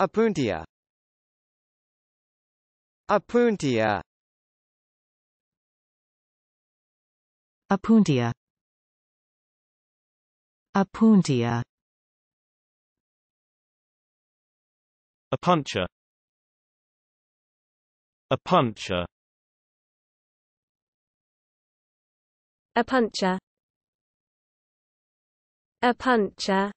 Apuntia Apuntia Apuntia Apuntia A puncher. A puncher.